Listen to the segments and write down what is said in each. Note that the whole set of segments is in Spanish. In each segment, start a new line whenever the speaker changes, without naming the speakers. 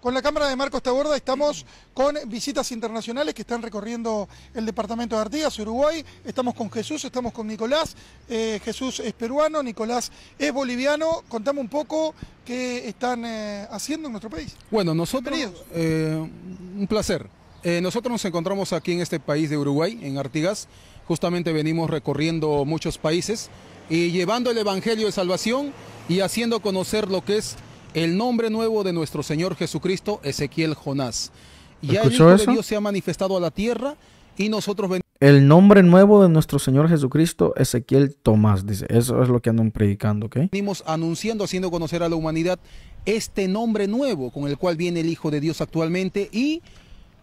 Con la cámara de Marcos Taborda estamos con visitas internacionales que están recorriendo el departamento de Artigas, Uruguay. Estamos con Jesús, estamos con Nicolás. Eh, Jesús es peruano, Nicolás es boliviano. Contame un poco qué están eh, haciendo en nuestro país.
Bueno, nosotros... Eh, un placer. nosotros nos encontramos aquí en este país de Uruguay, en Artigas. Justamente venimos recorriendo muchos países y llevando el Evangelio de Salvación y haciendo conocer lo que es el nombre nuevo de nuestro Señor Jesucristo, Ezequiel Jonás. Ya el Hijo Dios se ha manifestado a la tierra y nosotros venimos.
El nombre nuevo de nuestro Señor Jesucristo, Ezequiel Tomás, dice. Eso es lo que andan predicando, ¿ok?
Venimos anunciando, haciendo conocer a la humanidad este nombre nuevo con el cual viene el Hijo de Dios actualmente y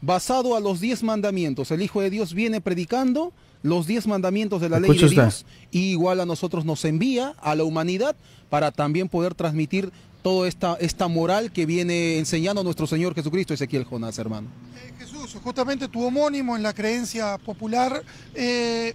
basado a los diez mandamientos. El Hijo de Dios viene predicando los diez mandamientos de la ley de Dios igual a nosotros nos envía a la humanidad para también poder transmitir toda esta, esta moral que viene enseñando nuestro Señor Jesucristo Ezequiel Jonás, hermano.
Eh, Jesús, justamente tu homónimo en la creencia popular, eh,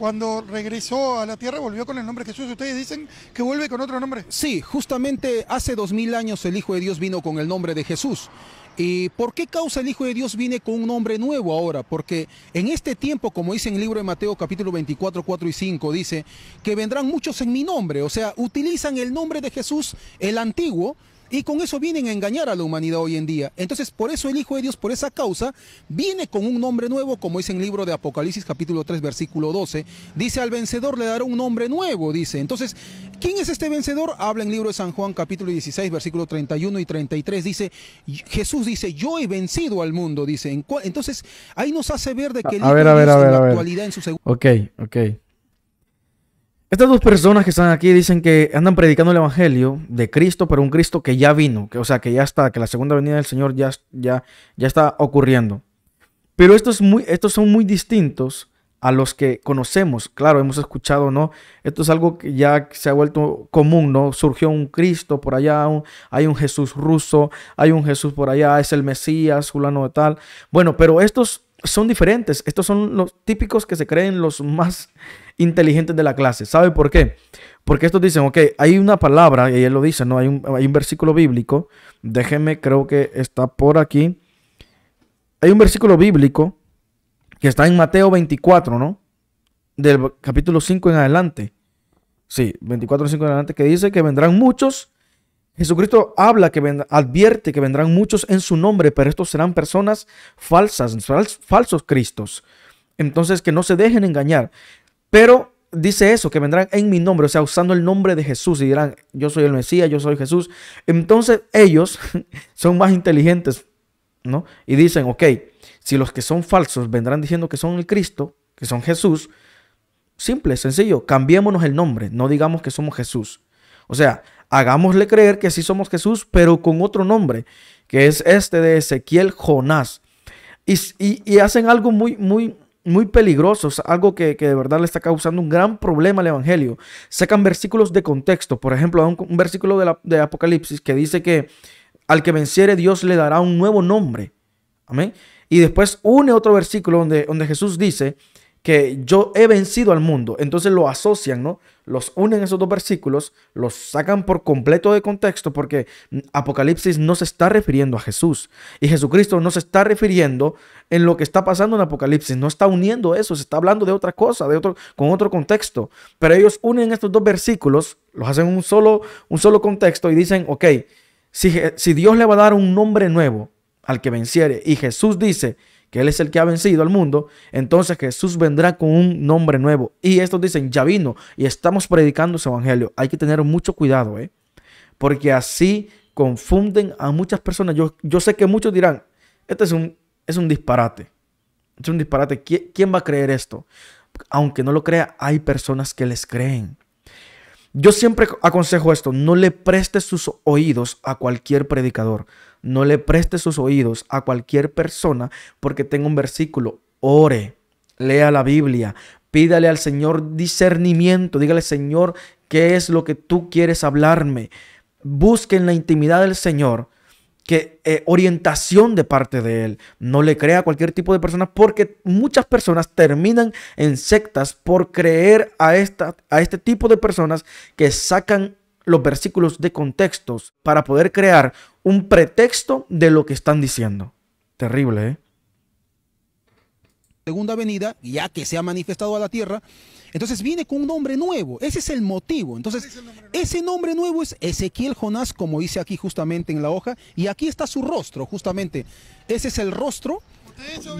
cuando regresó a la tierra volvió con el nombre de Jesús. Ustedes
dicen que vuelve con otro nombre. Sí, justamente hace dos mil años el Hijo de Dios vino con el nombre de Jesús. ¿Y por qué causa el Hijo de Dios viene con un nombre nuevo ahora? Porque en este tiempo, como dice en el libro de Mateo capítulo 24, 4 y 5, dice que vendrán muchos en mi nombre. O sea, utilizan el nombre de Jesús, el antiguo, y con eso vienen a engañar a la humanidad hoy en día. Entonces, por eso el Hijo de Dios, por esa causa, viene con un nombre nuevo, como dice en el libro de Apocalipsis capítulo 3, versículo 12. Dice, al vencedor le dará un nombre nuevo, dice. Entonces, ¿quién es este vencedor? Habla en el libro de San Juan capítulo 16, versículo 31 y 33. Dice, Jesús dice, yo he vencido al mundo, dice. Entonces, ahí nos hace ver de que el Hijo de la actualidad en su segundo...
Ok, ok. Estas dos personas que están aquí dicen que andan predicando el evangelio de Cristo, pero un Cristo que ya vino, que, o sea, que ya está, que la segunda venida del Señor ya, ya, ya está ocurriendo. Pero estos, son muy distintos a los que conocemos. Claro, hemos escuchado, ¿no? Esto es algo que ya se ha vuelto común, ¿no? Surgió un Cristo por allá, hay un Jesús ruso, hay un Jesús por allá, es el Mesías, fulano de tal. Bueno, pero estos son diferentes. Estos son los típicos que se creen los más inteligentes de la clase. ¿Sabe por qué? Porque estos dicen, ok, hay una palabra, y él lo dice, ¿no? Hay un, versículo bíblico. déjeme creo que está por aquí. Hay un versículo bíblico que está en Mateo 24, ¿no? Del capítulo 5 en adelante. Sí, 24 5 en adelante, que dice que vendrán muchos. Jesucristo habla, que advierte que vendrán muchos en su nombre, pero estos serán personas falsas, falsos cristos. Entonces, que no se dejen engañar. Pero dice eso, que vendrán en mi nombre, o sea, usando el nombre de Jesús y dirán, yo soy el Mesías, yo soy Jesús. Entonces ellos son más inteligentes, ¿no? Y dicen, ok, si los que son falsos vendrán diciendo que son el Cristo, que son Jesús, simple, sencillo, cambiémonos el nombre, no digamos que somos Jesús. O sea, hagámosle creer que sí somos Jesús, pero con otro nombre, que es este de Ezequiel Jonás. Y, y hacen algo muy, muy, muy peligrosos, algo que, de verdad le está causando un gran problema al Evangelio. Sacan versículos de contexto, por ejemplo, un, versículo de, Apocalipsis que dice que al que venciere Dios le dará un nuevo nombre. Amén. Y después une otro versículo donde, donde Jesús dice, que yo he vencido al mundo. Entonces lo asocian, ¿no? Los unen esos dos versículos, los sacan por completo de contexto porque Apocalipsis no se está refiriendo a Jesús y Jesucristo no se está refiriendo en lo que está pasando en Apocalipsis, no está uniendo eso, se está hablando de otra cosa, de otro con otro contexto. Pero ellos unen estos dos versículos, los hacen un solo un solo contexto y dicen, ok, si Dios le va a dar un nombre nuevo al que venciere y Jesús dice, que Él es el que ha vencido al mundo, entonces Jesús vendrá con un nombre nuevo. Y estos dicen, ya vino y estamos predicando su evangelio. Hay que tener mucho cuidado, ¿eh? Porque así confunden a muchas personas. Yo, yo sé que muchos dirán, este es un, es un disparate. Es un disparate. ¿Quién va a creer esto? Aunque no lo crea, hay personas que les creen. Yo siempre aconsejo esto, no le prestes sus oídos a cualquier predicador. No le preste sus oídos a cualquier persona porque tenga un versículo. Ore, lea la Biblia, pídale al Señor discernimiento, dígale Señor, ¿qué es lo que tú quieres hablarme? Busque en la intimidad del Señor que eh, orientación de parte de él. No le crea a cualquier tipo de persona porque muchas personas terminan en sectas por creer a, esta, a este tipo de personas que sacan los versículos de contextos para poder crear un pretexto de lo que están diciendo. Terrible, ¿eh?
Segunda venida ya que se ha manifestado a la tierra, entonces viene con un nombre nuevo, ese es el motivo. Entonces, ese nombre nuevo es Ezequiel Jonás, como dice aquí justamente en la hoja, y aquí está su rostro, justamente. Ese es el rostro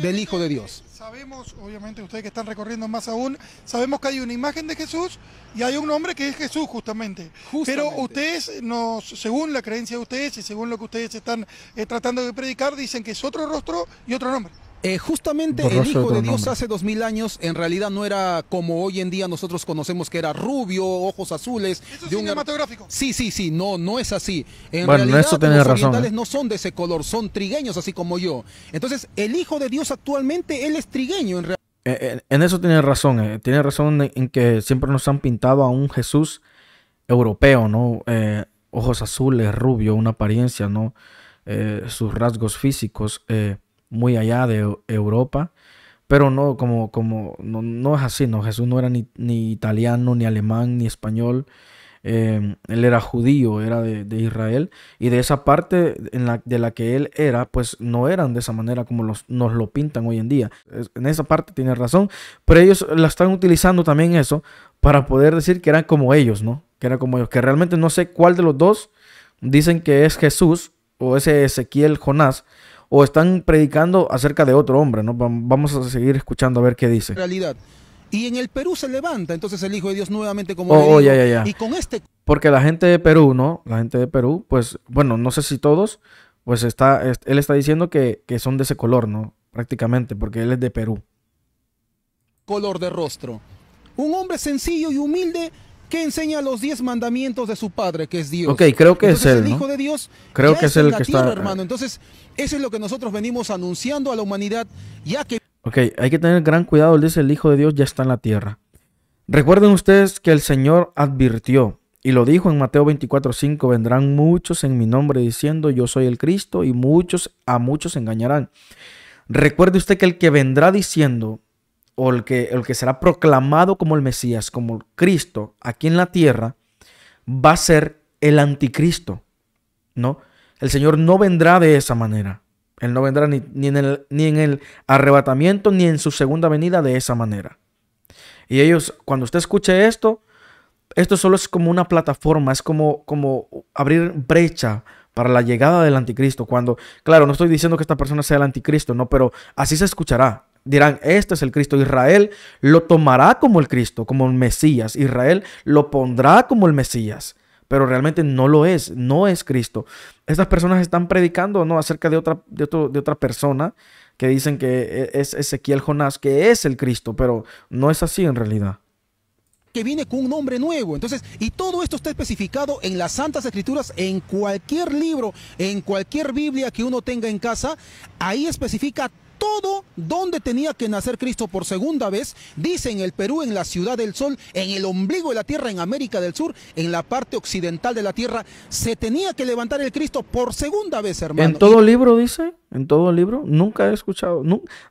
del Hijo de Dios
sabemos, obviamente ustedes que están recorriendo más aún, sabemos que hay una imagen de Jesús y hay un hombre que es Jesús justamente. Pero ustedes, nos, según la creencia de ustedes y según lo que ustedes están
eh, tratando de predicar, dicen que es otro rostro y otro nombre. Eh, justamente el Hijo de Dios hace dos mil años en realidad no era como hoy en día nosotros conocemos que era rubio, ojos azules. de un... cinematográfico? Sí, sí, sí, no, no es así. En realidad los razón, ¿eh? no son de ese color, son trigueños así como yo. Entonces, el Hijo de Dios actualmente, él es trigueño en realidad.
Eh, en, eso tiene razón, tiene razón en que siempre nos han pintado a un Jesús europeo, ¿no? ojos azules, rubio, una apariencia, ¿no? sus rasgos físicos muy allá de Europa. Pero no, como, como, no, es así, no, Jesús no era ni, ni italiano, ni alemán, ni español. Em, él era judío, era de, Israel, y de esa parte en la, de la que él era, pues no eran de esa manera como los, nos lo pintan hoy en día. En esa parte tiene razón, pero ellos la están utilizando también eso para poder decir que eran como ellos, ¿no? Que eran como ellos, que realmente no sé cuál de los dos dicen que es Jesús o ese Ezequiel Jonás, o están predicando acerca de otro hombre, ¿no? Vamos a seguir escuchando a ver qué dice.
Realidad. Y en el Perú se levanta entonces el Hijo de Dios nuevamente como... Oh, oh, ya, ya, ya. Y con este...
Porque la gente de Perú, ¿no? La gente de Perú, pues, bueno, no sé si todos, pues está, él está diciendo que, que son de ese color, ¿no? Prácticamente, porque él es de Perú.
Color de rostro. Un hombre sencillo y humilde que enseña los diez mandamientos de su padre, que es Dios. Ok, creo que es él. El Hijo de Dios creo que es el que está. Eh. Hermano. Entonces, eso es lo que nosotros venimos anunciando a la humanidad, ya que.
Ok, hay que tener gran cuidado. Él dice: el Hijo de Dios ya está en la tierra. Recuerden ustedes que el Señor advirtió y lo dijo en Mateo 24:5, vendrán muchos en mi nombre diciendo, yo soy el Cristo, y muchos a muchos engañarán. Recuerde usted que el que vendrá diciendo, o el que, el que será proclamado como el Mesías, como Cristo aquí en la tierra, va a ser el anticristo, ¿no? El Señor no vendrá de esa manera. Él no vendrá ni, en el, ni, en el, arrebatamiento ni en su segunda venida de esa manera. Y ellos, cuando usted escuche esto, esto solo es como una plataforma, es como, como abrir brecha para la llegada del anticristo. Cuando, claro, no estoy diciendo que esta persona sea el anticristo, no, pero así se escuchará dirán, este es el Cristo. Israel lo tomará como el Cristo, como el Mesías. Israel lo pondrá como el Mesías. Pero realmente no lo es, no es Cristo. Estas personas están predicando ¿no? acerca de otra, de, de otra persona que dicen que e, es Ezequiel Jonás, que es el Cristo, pero no es así en realidad
que viene con un nombre nuevo. Entonces, y todo esto está especificado en las Santas Escrituras, en cualquier libro, en cualquier Biblia que uno tenga en casa, ahí especifica todo donde tenía que nacer Cristo por segunda vez, dice en el Perú, en la Ciudad del Sol, en el ombligo de la tierra, en América del Sur, en la parte occidental de la tierra, se tenía que levantar el Cristo por segunda vez, hermano. En todo
libro dice, en todo libro, nunca he escuchado,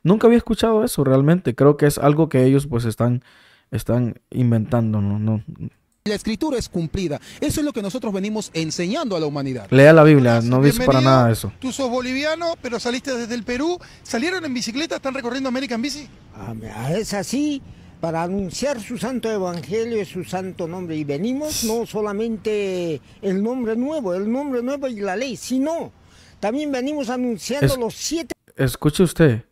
nunca había escuchado eso realmente, creo que es algo que ellos pues están, están inventando, ¿no? no
la escritura es cumplida. Eso es lo que nosotros venimos enseñando a la humanidad.
Lea la Biblia, no dice para nada eso.
Tú
sos boliviano, pero saliste desde el Perú. ¿Salieron en bicicleta? ¿Están recorriendo América en bici?
Ah, es así, para anunciar su santo evangelio y su santo nombre. Y venimos no solamente el nombre nuevo, el nombre nuevo y la ley, sino también venimos anunciando los siete.
Escuche usted,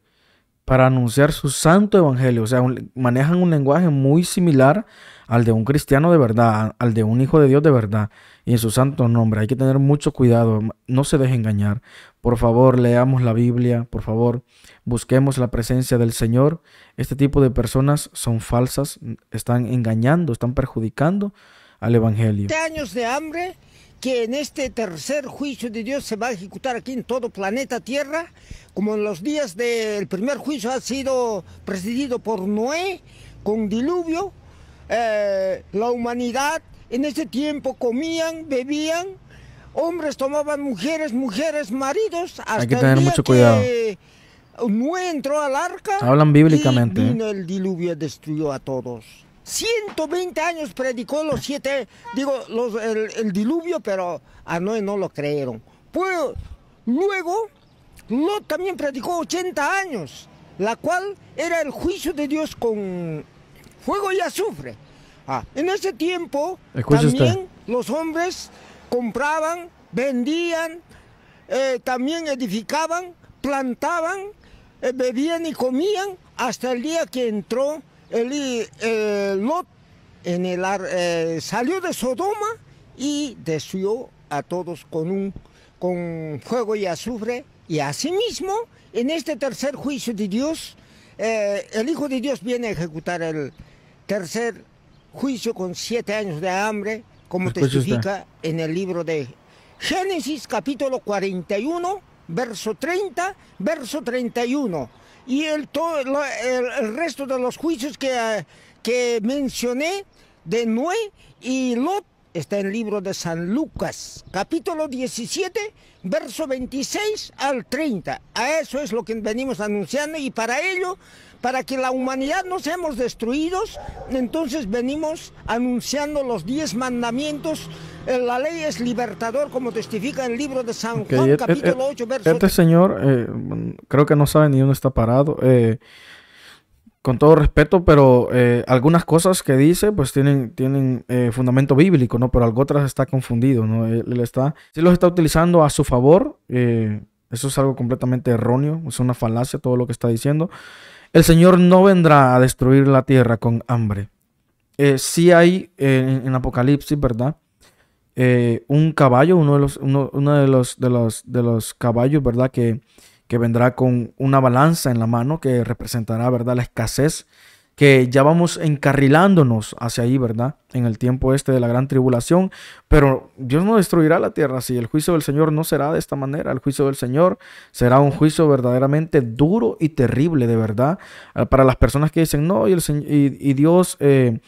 para anunciar su santo evangelio. O sea, manejan un lenguaje muy similar al de un cristiano de verdad, al de un hijo de Dios de verdad y en su santo nombre. Hay que tener mucho cuidado, no se deje engañar. Por favor, leamos la Biblia, por favor, busquemos la presencia del Señor. Este tipo de personas son falsas, están engañando, están perjudicando al Evangelio.
años de hambre que en este tercer juicio de Dios se va a ejecutar aquí en todo planeta Tierra, como en los días del primer juicio ha sido presidido por Noé, con diluvio, eh, la humanidad. En ese tiempo comían, bebían, hombres tomaban mujeres, mujeres, maridos. Hasta Hay que tener mucho cuidado. no entró al arca.
Hablan bíblicamente. Y ¿eh? vino
el diluvio y destruyó a todos. 120 años predicó los siete, digo, el, diluvio, pero a ah, Noé no lo creyeron. Pues, luego, Lot también predicó 80 años, la cual era el juicio de Dios con fuego y azufre. Ah, en ese tiempo también los hombres compraban, vendían, eh, también edificaban, plantaban, eh, bebían y comían hasta el día que entró el, eh, Lot en el salió de Sodoma y desvió a todos con un con fuego y azufre y asimismo en este tercer juicio de Dios el hijo de Dios viene a ejecutar el, Tercer, juicio con siete años de hambre, como te ah, pues testifica en el libro de Génesis capítulo 41, verso 30, verso 31. Y el, todo, el, resto de los juicios que, eh, que mencioné de Noé y Lot está en el libro de San Lucas, capítulo 17, verso 26 al 30. A eso es lo que venimos anunciando y para ello, para que la humanidad no seamos destruidos, entonces venimos anunciando los 10 mandamientos. Eh, la ley es libertador, como testifica el libro de San Juan, eh, eh, capítulo 8, verso Este
señor creo que no sabe ni dónde está parado con todo respeto, pero eh, algunas cosas que dice pues tienen, tienen eh, fundamento bíblico, ¿no? Pero algo otras está confundido, ¿no? Él, está, si los está utilizando a su favor, eh, eso es algo completamente erróneo, es una falacia todo lo que está diciendo. El Señor no vendrá a destruir la tierra con hambre. sí hay en, Apocalipsis, ¿verdad? un caballo, uno de los, uno, uno de, los, de, los, de los caballos, ¿verdad? Que que vendrá con una balanza en la mano que representará, ¿verdad?, la escasez, que ya vamos encarrilándonos hacia ahí, ¿verdad?, en el tiempo este de la gran tribulación, pero Dios no destruirá la tierra si el juicio del Señor no será de esta manera, el juicio del Señor será un juicio verdaderamente duro y terrible, de verdad, eh, para las personas que dicen, no, y, Dios eh,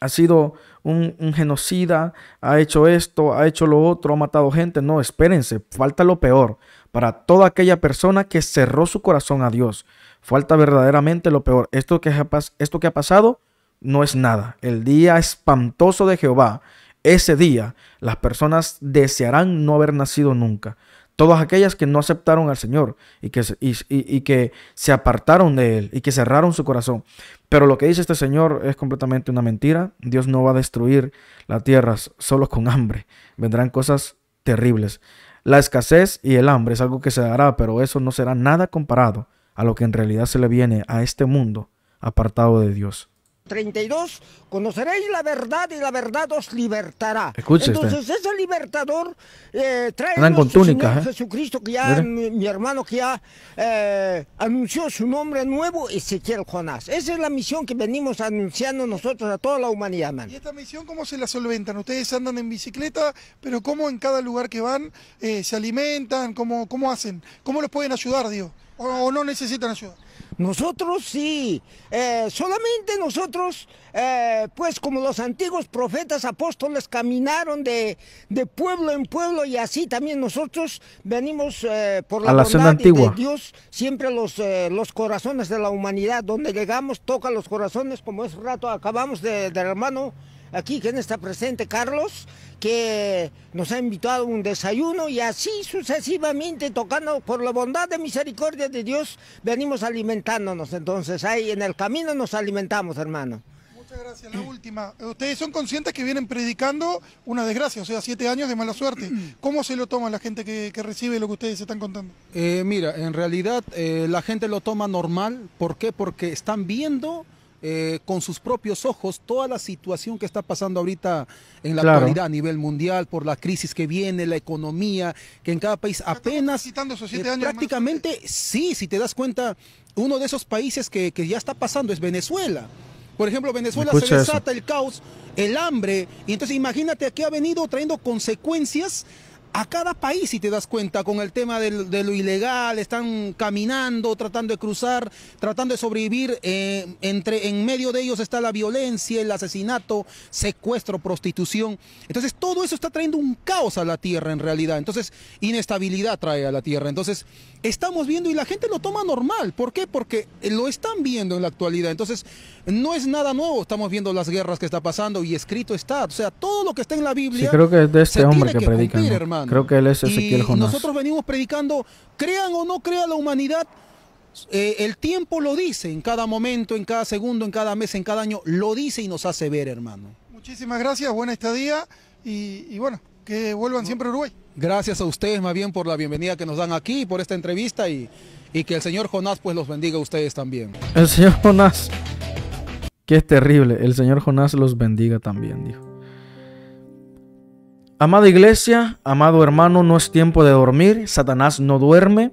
ha sido un, genocida, ha hecho esto, ha hecho lo otro, ha matado gente. No, espérense, falta lo peor para toda aquella persona que cerró su corazón a Dios. Falta verdaderamente lo peor. Esto que, esto que ha pasado no es nada. El día espantoso de Jehová, ese día, las personas desearán no haber nacido nunca todas aquellas que no aceptaron al Señor y que, y, que, se apartaron de Él y que cerraron su corazón. Pero lo que dice este Señor es completamente una mentira. Dios no va a destruir las tierra solo con hambre. Vendrán cosas terribles. La escasez y el hambre es algo que se dará, pero eso no será nada comparado a lo que en realidad se le viene a este mundo apartado de Dios.
32, conoceréis la verdad y la verdad os libertará. Entonces ese libertador eh, trae a ¿eh? Jesucristo, que ya mi, hermano que ya eh, anunció su nombre nuevo, Ezequiel Jonás. Esa es la misión que venimos anunciando nosotros a toda la humanidad, man. ¿Y esta
misión cómo se la solventan? Ustedes andan en bicicleta, pero ¿cómo en cada lugar que van se alimentan? ¿Cómo, cómo
hacen? ¿Cómo les pueden ayudar, Dios? o,
o no necesitan ayuda?
Nosotros sí, eh, solamente nosotros, eh, pues como los antiguos profetas apóstoles caminaron de, pueblo en pueblo y así también nosotros venimos eh, por la, bondad de Dios, siempre los, los corazones de la humanidad, donde llegamos toca los corazones, como es rato acabamos de, de hermano aquí quien está presente, Carlos, que nos ha invitado a un desayuno y así sucesivamente, tocando por la bondad de misericordia de Dios, venimos alimentándonos. Entonces ahí en el camino nos alimentamos, hermano. Muchas
gracias. La última. Eh, ustedes son conscientes que vienen predicando una desgracia, o sea, siete años de mala suerte. ¿Cómo se lo toma la gente que, recibe lo que ustedes están contando?
Eh, mira, en realidad eh, la gente lo toma normal. ¿Por qué? Porque están viendo eh, con sus propios ojos toda la situación que está pasando ahorita en la actualidad a nivel mundial por la crisis que viene, la economía, que en cada país apenas... Eh, prácticamente sí, si te das cuenta, uno de esos países que, ya está pasando es Venezuela. Por ejemplo, Venezuela se desata el caos, el hambre, y entonces imagínate aquí ha venido trayendo consecuencias a cada país, si te das cuenta, con el tema de, lo ilegal, están caminando, tratando de cruzar, tratando de sobrevivir. Eh, entre, en medio de ellos está la violencia, el asesinato, secuestro, prostitución. Entonces, todo eso está trayendo un caos a la tierra en realidad. Entonces, inestabilidad trae a la tierra. Entonces, estamos viendo y la gente lo toma normal. ¿Por qué? Porque lo están viendo en la actualidad. Entonces, no es nada nuevo. Estamos viendo las guerras que está pasando y escrito está. O sea, todo lo que está en la Biblia. Sí, creo que es de este hombre que, predica. hermano. Creo que él es Ezequiel y Nosotros venimos predicando, crean o no crean la humanidad, eh, el tiempo lo dice, en cada momento, en cada segundo, en cada mes, en cada año, lo dice y nos hace ver, hermano. Muchísimas gracias, buena estadía y, y bueno, que vuelvan siempre a Uruguay. Gracias a ustedes más bien por la bienvenida que nos dan aquí, por esta entrevista y, y que el señor Jonás pues los bendiga a ustedes también.
El señor Jonás, qué terrible, el señor Jonás los bendiga también, dijo. Amada iglesia, amado hermano, no es tiempo de dormir, Satanás no duerme,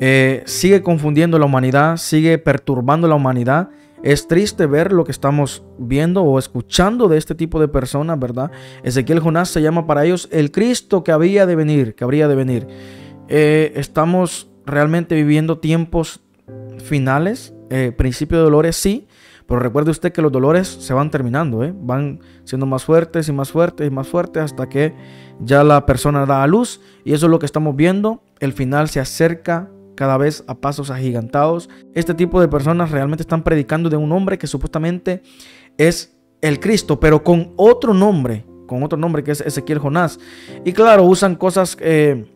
eh, sigue confundiendo la humanidad, sigue perturbando la humanidad. Es triste ver lo que estamos viendo o escuchando de este tipo de personas, ¿verdad? Ezequiel Jonás se llama para ellos el Cristo que había de venir, que habría de venir. Eh, estamos realmente viviendo tiempos finales, eh, principio de dolores, sí, pero recuerde usted que los dolores se van terminando, ¿eh? van siendo más fuertes y más fuertes y más fuertes hasta que ya la persona da a luz. Y eso es lo que estamos viendo. El final se acerca cada vez a pasos agigantados. Este tipo de personas realmente están predicando de un hombre que supuestamente es el Cristo, pero con otro nombre, con otro nombre que es Ezequiel Jonás. Y claro, usan cosas... Eh,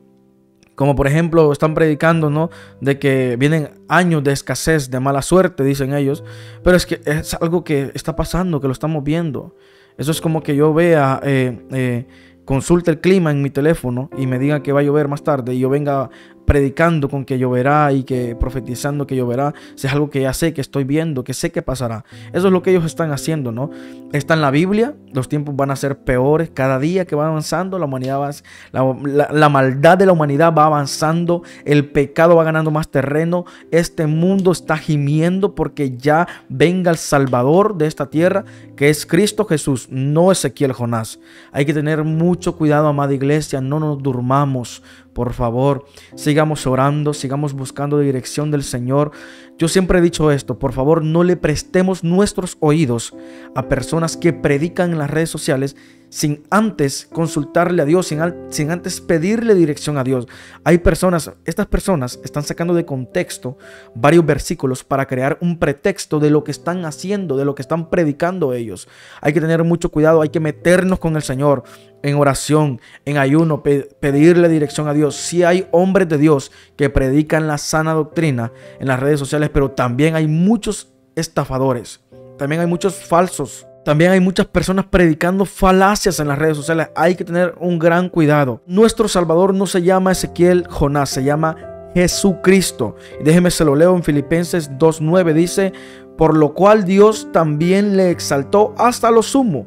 como por ejemplo, están predicando, ¿no? De que vienen años de escasez, de mala suerte, dicen ellos. Pero es que es algo que está pasando, que lo estamos viendo. Eso es como que yo vea, eh, eh consulte el clima en mi teléfono y me diga que va a llover más tarde y yo venga predicando con que lloverá y que profetizando que lloverá, si es algo que ya sé, que estoy viendo, que sé que pasará. Eso es lo que ellos están haciendo, ¿no? Está en la Biblia, los tiempos van a ser peores, cada día que va avanzando, la humanidad la maldad de la humanidad va avanzando, el pecado va ganando más terreno, este mundo está gimiendo porque ya venga el Salvador de esta tierra, que es Cristo Jesús, no Ezequiel Jonás. Hay que tener mucho cuidado, amada iglesia, no nos durmamos por favor, sigamos orando, sigamos buscando dirección del Señor. Yo siempre he dicho esto, por favor no le prestemos nuestros oídos a personas que predican en las redes sociales sin antes consultarle a Dios, sin, antes pedirle dirección a Dios. Hay personas, estas personas están sacando de contexto varios versículos para crear un pretexto de lo que están haciendo, de lo que están predicando ellos. Hay que tener mucho cuidado, hay que meternos con el Señor en oración, en ayuno, pedirle dirección a Dios. Si hay hombres de Dios que predican la sana doctrina en las redes sociales, pero también hay muchos estafadores, también hay muchos falsos, también hay muchas personas predicando falacias en las redes sociales. Hay que tener un gran cuidado. Nuestro Salvador no se llama Ezequiel Jonás, se llama Jesucristo. Déjeme se lo leo en Filipenses 2.9. Dice, por lo cual Dios también le exaltó hasta lo sumo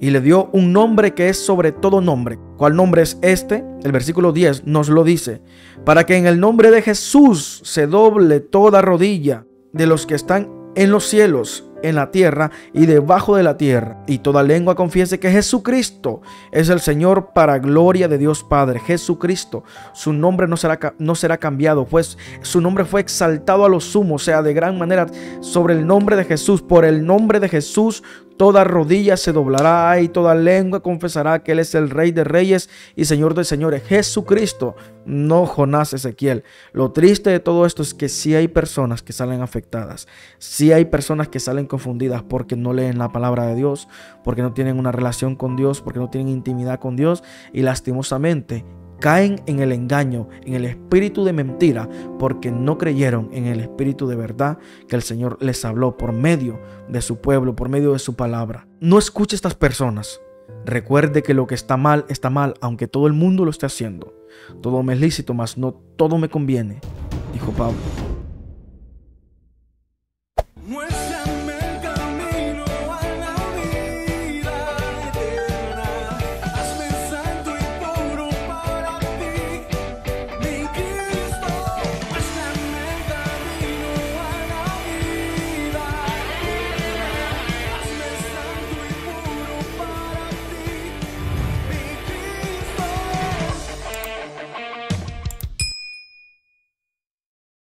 y le dio un nombre que es sobre todo nombre. ¿Cuál nombre es este? El versículo 10 nos lo dice para que en el nombre de Jesús se doble toda rodilla de los que están en los cielos, en la tierra y debajo de la tierra, y toda lengua confiese que Jesucristo es el Señor para gloria de Dios Padre, Jesucristo. Su nombre no será, no será cambiado, pues su nombre fue exaltado a lo sumo, o sea, de gran manera, sobre el nombre de Jesús, por el nombre de Jesús Toda rodilla se doblará y toda lengua confesará que Él es el Rey de Reyes y Señor de Señores, Jesucristo, no Jonás Ezequiel. Lo triste de todo esto es que si hay personas que salen afectadas, si hay personas que salen confundidas porque no leen la palabra de Dios, porque no tienen una relación con Dios, porque no tienen intimidad con Dios y lastimosamente caen en el engaño, en el espíritu de mentira, porque no creyeron en el espíritu de verdad que el Señor les habló por medio de su pueblo, por medio de su palabra. No escuche a estas personas. Recuerde que lo que está mal está mal, aunque todo el mundo lo esté haciendo. Todo me es lícito, mas no todo me conviene, dijo Pablo.